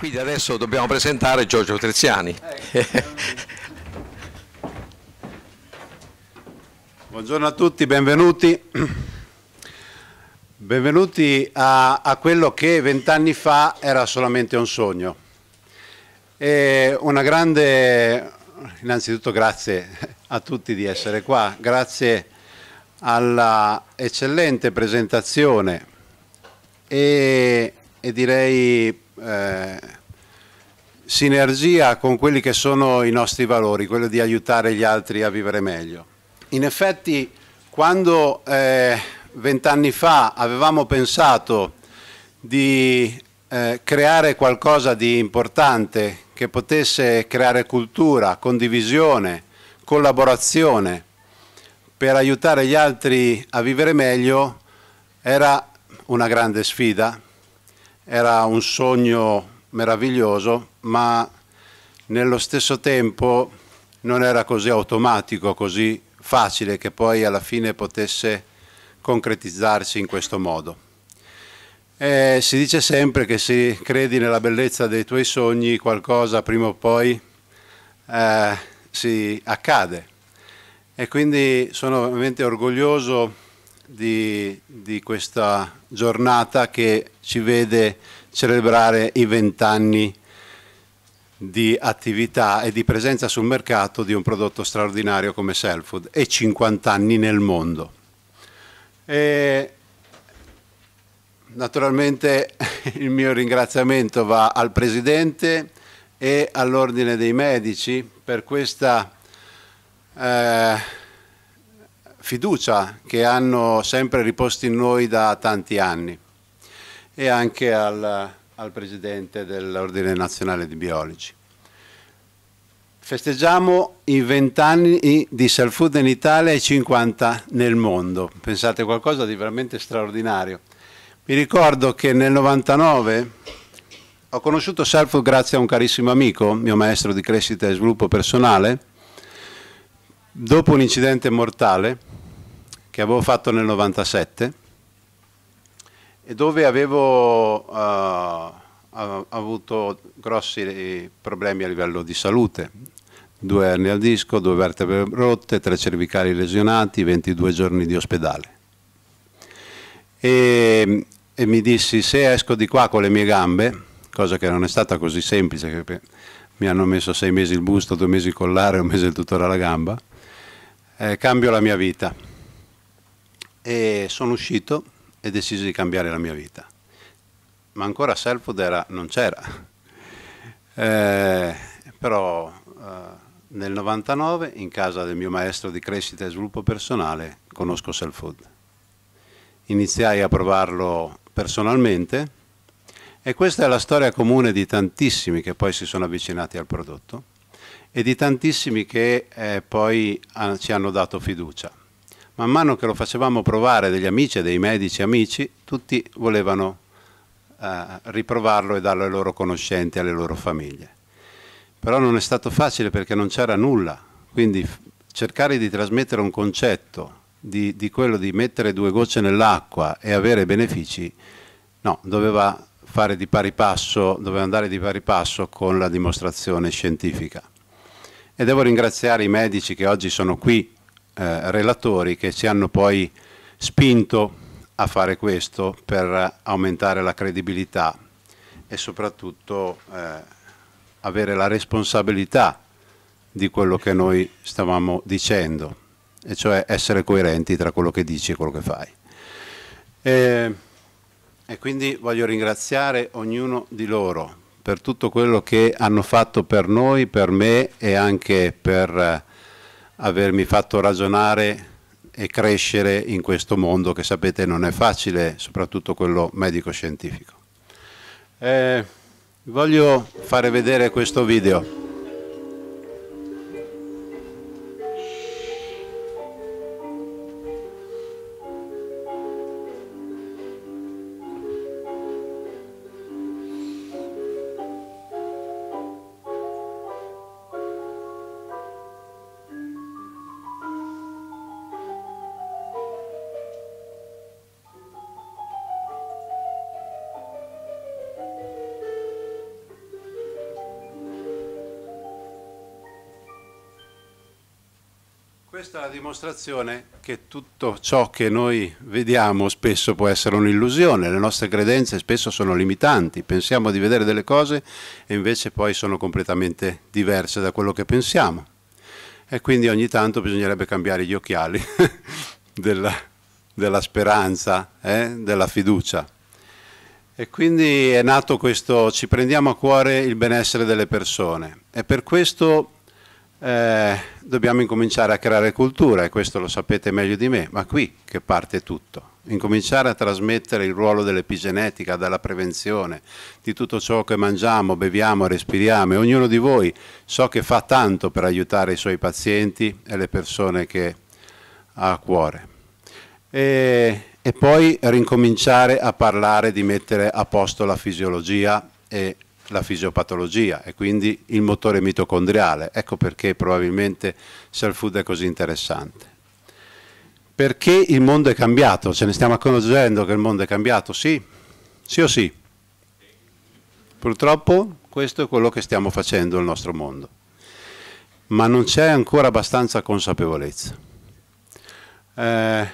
Quindi adesso dobbiamo presentare Giorgio Treziani. Buongiorno a tutti, benvenuti. Benvenuti a, a quello che vent'anni fa era solamente un sogno. E una grande, innanzitutto grazie a tutti di essere qua, grazie alla eccellente presentazione e, e direi eh, sinergia con quelli che sono i nostri valori, quello di aiutare gli altri a vivere meglio. In effetti, quando eh, vent'anni fa avevamo pensato di eh, creare qualcosa di importante che potesse creare cultura, condivisione, collaborazione per aiutare gli altri a vivere meglio era una grande sfida era un sogno meraviglioso, ma nello stesso tempo non era così automatico, così facile che poi alla fine potesse concretizzarsi in questo modo. E si dice sempre che se credi nella bellezza dei tuoi sogni qualcosa prima o poi eh, si accade e quindi sono veramente orgoglioso di, di questa giornata che ci vede celebrare i vent'anni di attività e di presenza sul mercato di un prodotto straordinario come Selfood e 50 anni nel mondo. E naturalmente il mio ringraziamento va al Presidente e all'Ordine dei Medici per questa eh, fiducia che hanno sempre riposto in noi da tanti anni e anche al, al Presidente dell'Ordine Nazionale di Biologi. Festeggiamo i 20 anni di Self Food in Italia e i 50 nel mondo. Pensate qualcosa di veramente straordinario. Mi ricordo che nel 99 ho conosciuto Self Food grazie a un carissimo amico, mio maestro di crescita e sviluppo personale, dopo un incidente mortale che avevo fatto nel 97 e dove avevo uh, avuto grossi eh, problemi a livello di salute. Due anni al disco, due vertebre rotte, tre cervicali lesionati, 22 giorni di ospedale. E, e mi dissi se esco di qua con le mie gambe, cosa che non è stata così semplice, mi hanno messo sei mesi il busto, due mesi il collare, un mese il tutore alla gamba, eh, cambio la mia vita. E sono uscito e decisi di cambiare la mia vita. Ma ancora Selfwood era, non c'era. Eh, però eh, nel 99, in casa del mio maestro di crescita e sviluppo personale, conosco Selfwood. Iniziai a provarlo personalmente e questa è la storia comune di tantissimi che poi si sono avvicinati al prodotto e di tantissimi che eh, poi ah, ci hanno dato fiducia man mano che lo facevamo provare degli amici e dei medici amici, tutti volevano eh, riprovarlo e darlo ai loro conoscenti, alle loro famiglie. Però non è stato facile perché non c'era nulla, quindi cercare di trasmettere un concetto di, di quello di mettere due gocce nell'acqua e avere benefici, no, doveva fare di pari passo, doveva andare di pari passo con la dimostrazione scientifica. E devo ringraziare i medici che oggi sono qui eh, relatori che ci hanno poi spinto a fare questo per aumentare la credibilità e soprattutto eh, avere la responsabilità di quello che noi stavamo dicendo, e cioè essere coerenti tra quello che dici e quello che fai. E, e quindi voglio ringraziare ognuno di loro per tutto quello che hanno fatto per noi, per me e anche per eh, avermi fatto ragionare e crescere in questo mondo che sapete non è facile, soprattutto quello medico-scientifico. Eh, voglio fare vedere questo video. Questa è la dimostrazione che tutto ciò che noi vediamo spesso può essere un'illusione, le nostre credenze spesso sono limitanti, pensiamo di vedere delle cose e invece poi sono completamente diverse da quello che pensiamo. E quindi ogni tanto bisognerebbe cambiare gli occhiali della, della, speranza, eh? della fiducia. E quindi è nato questo, ci prendiamo a cuore il benessere delle persone. E per questo eh, dobbiamo incominciare a creare cultura e questo lo sapete meglio di me, ma qui che parte tutto. Incominciare a trasmettere il ruolo dell'epigenetica, della prevenzione, di tutto ciò che mangiamo, beviamo, respiriamo e ognuno di voi so che fa tanto per aiutare i suoi pazienti e le persone che ha a cuore. E, e poi rincominciare a parlare di mettere a posto la fisiologia e la fisiopatologia e quindi il motore mitocondriale. Ecco perché probabilmente Cell Food è così interessante. Perché il mondo è cambiato? Ce ne stiamo accorgendo che il mondo è cambiato? Sì, sì o sì? Purtroppo questo è quello che stiamo facendo nel nostro mondo. Ma non c'è ancora abbastanza consapevolezza. Eh,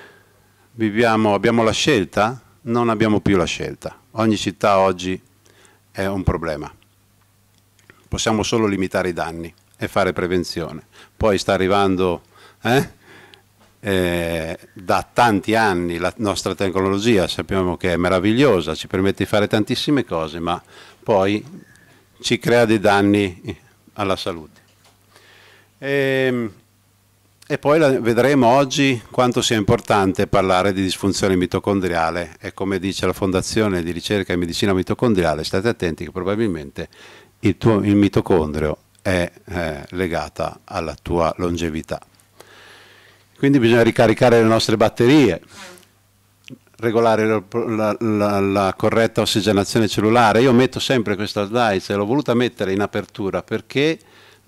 viviamo, abbiamo la scelta? Non abbiamo più la scelta. Ogni città oggi è un problema. Possiamo solo limitare i danni e fare prevenzione. Poi sta arrivando eh, eh, da tanti anni la nostra tecnologia, sappiamo che è meravigliosa, ci permette di fare tantissime cose, ma poi ci crea dei danni alla salute. E, ehm, e poi vedremo oggi quanto sia importante parlare di disfunzione mitocondriale e come dice la Fondazione di ricerca in medicina mitocondriale, state attenti che probabilmente il, tuo, il mitocondrio è eh, legata alla tua longevità. Quindi bisogna ricaricare le nostre batterie, regolare la, la, la, la corretta ossigenazione cellulare. Io metto sempre questa slide, l'ho voluta mettere in apertura perché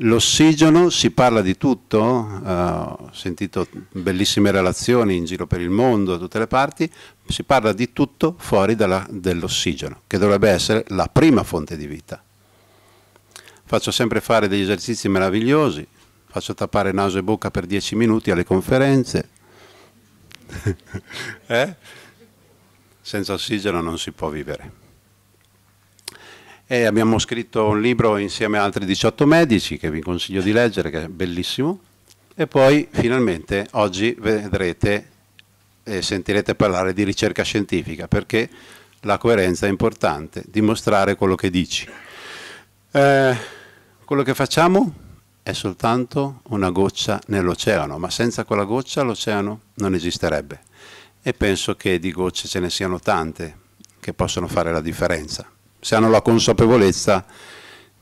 L'ossigeno, si parla di tutto, uh, ho sentito bellissime relazioni in giro per il mondo, da tutte le parti, si parla di tutto fuori dall'ossigeno, che dovrebbe essere la prima fonte di vita. Faccio sempre fare degli esercizi meravigliosi, faccio tappare naso e bocca per 10 minuti alle conferenze. eh? Senza ossigeno non si può vivere. E abbiamo scritto un libro insieme a altri 18 medici che vi consiglio di leggere, che è bellissimo. E poi finalmente oggi vedrete e sentirete parlare di ricerca scientifica, perché la coerenza è importante, dimostrare quello che dici. Eh, quello che facciamo è soltanto una goccia nell'oceano, ma senza quella goccia l'oceano non esisterebbe. E penso che di gocce ce ne siano tante che possono fare la differenza se hanno la consapevolezza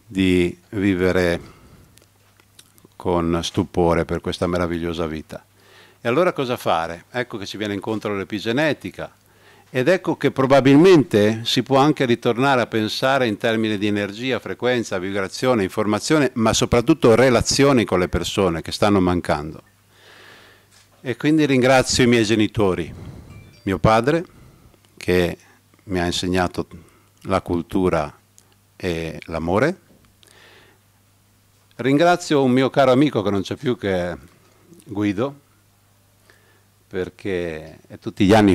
di vivere con stupore per questa meravigliosa vita. E allora cosa fare? Ecco che ci viene incontro l'epigenetica ed ecco che probabilmente si può anche ritornare a pensare in termini di energia, frequenza, vibrazione, informazione, ma soprattutto relazioni con le persone che stanno mancando. E quindi ringrazio i miei genitori, mio padre che mi ha insegnato la cultura e l'amore. Ringrazio un mio caro amico che non c'è più che Guido, perché tutti gli anni,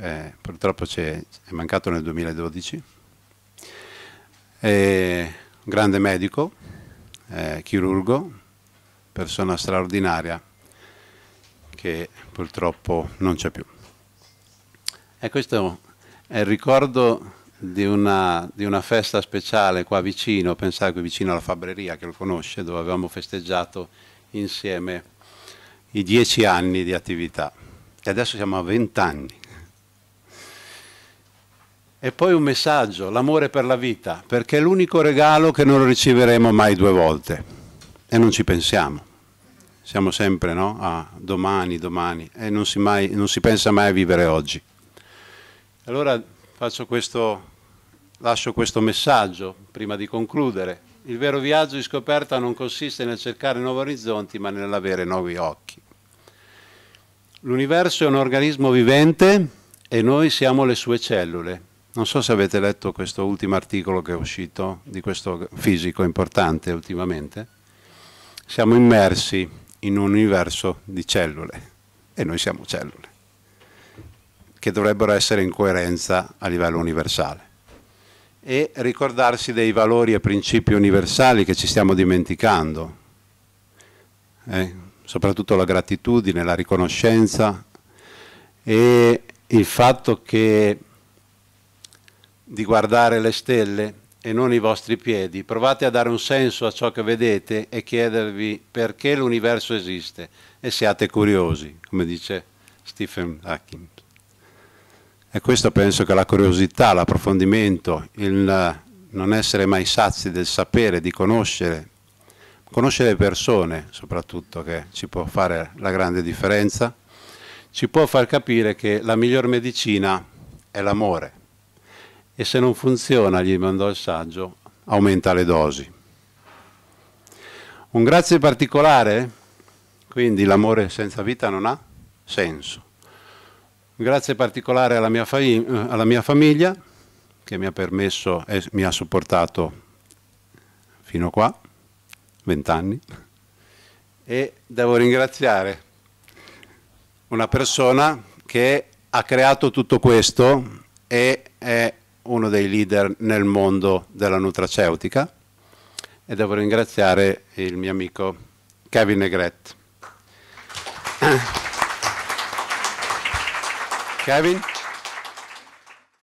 eh, purtroppo c'è, è mancato nel 2012, è un grande medico, eh, chirurgo, persona straordinaria che purtroppo non c'è più. E questo è il ricordo di una, di una, festa speciale qua vicino, pensate qui vicino alla Fabreria che lo conosce, dove avevamo festeggiato insieme i dieci anni di attività. E adesso siamo a vent'anni. E poi un messaggio, l'amore per la vita, perché è l'unico regalo che non lo riceveremo mai due volte. E non ci pensiamo. Siamo sempre no? a domani, domani, e non si, mai, non si pensa mai a vivere oggi. Allora faccio questo lascio questo messaggio prima di concludere. Il vero viaggio di scoperta non consiste nel cercare nuovi orizzonti, ma nell'avere nuovi occhi. L'universo è un organismo vivente e noi siamo le sue cellule. Non so se avete letto questo ultimo articolo che è uscito di questo fisico importante ultimamente. Siamo immersi in un universo di cellule e noi siamo cellule, che dovrebbero essere in coerenza a livello universale e ricordarsi dei valori e principi universali che ci stiamo dimenticando, eh, soprattutto la gratitudine, la riconoscenza e il fatto che di guardare le stelle e non i vostri piedi, provate a dare un senso a ciò che vedete e chiedervi perché l'universo esiste e siate curiosi, come dice Stephen Hawking. E questo penso che la curiosità, l'approfondimento, il non essere mai sazi del sapere, di conoscere, conoscere le persone soprattutto, che ci può fare la grande differenza, ci può far capire che la miglior medicina è l'amore. E se non funziona, gli mandò il saggio, aumenta le dosi. Un grazie particolare, quindi l'amore senza vita non ha senso grazie particolare alla mia, alla mia famiglia che mi ha permesso e mi ha supportato fino a qua, vent'anni, e devo ringraziare una persona che ha creato tutto questo e è uno dei leader nel mondo della nutraceutica e devo ringraziare il mio amico Kevin Negret. Kevin?